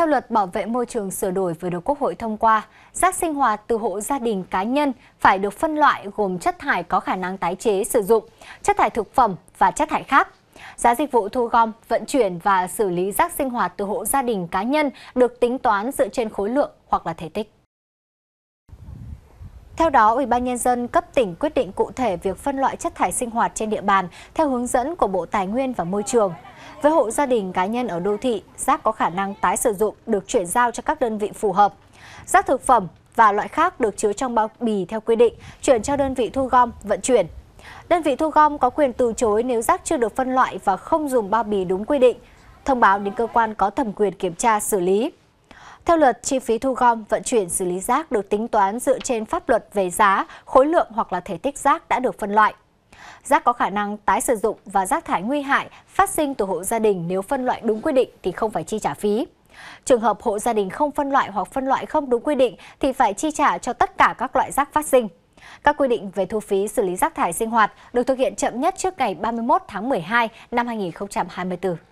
Theo luật bảo vệ môi trường sửa đổi vừa được Quốc hội thông qua, rác sinh hoạt từ hộ gia đình cá nhân phải được phân loại gồm chất thải có khả năng tái chế sử dụng, chất thải thực phẩm và chất thải khác. Giá dịch vụ thu gom, vận chuyển và xử lý rác sinh hoạt từ hộ gia đình cá nhân được tính toán dựa trên khối lượng hoặc là thể tích. Theo đó, Ủy ban nhân dân cấp tỉnh quyết định cụ thể việc phân loại chất thải sinh hoạt trên địa bàn theo hướng dẫn của Bộ Tài nguyên và Môi trường. Với hộ gia đình cá nhân ở đô thị, rác có khả năng tái sử dụng được chuyển giao cho các đơn vị phù hợp. Rác thực phẩm và loại khác được chứa trong bao bì theo quy định, chuyển cho đơn vị thu gom, vận chuyển. Đơn vị thu gom có quyền từ chối nếu rác chưa được phân loại và không dùng bao bì đúng quy định, thông báo đến cơ quan có thẩm quyền kiểm tra xử lý. Theo luật, chi phí thu gom, vận chuyển, xử lý rác được tính toán dựa trên pháp luật về giá, khối lượng hoặc là thể tích rác đã được phân loại. Rác có khả năng tái sử dụng và rác thải nguy hại phát sinh từ hộ gia đình nếu phân loại đúng quy định thì không phải chi trả phí. Trường hợp hộ gia đình không phân loại hoặc phân loại không đúng quy định thì phải chi trả cho tất cả các loại rác phát sinh. Các quy định về thu phí xử lý rác thải sinh hoạt được thực hiện chậm nhất trước ngày 31 tháng 12 năm 2024.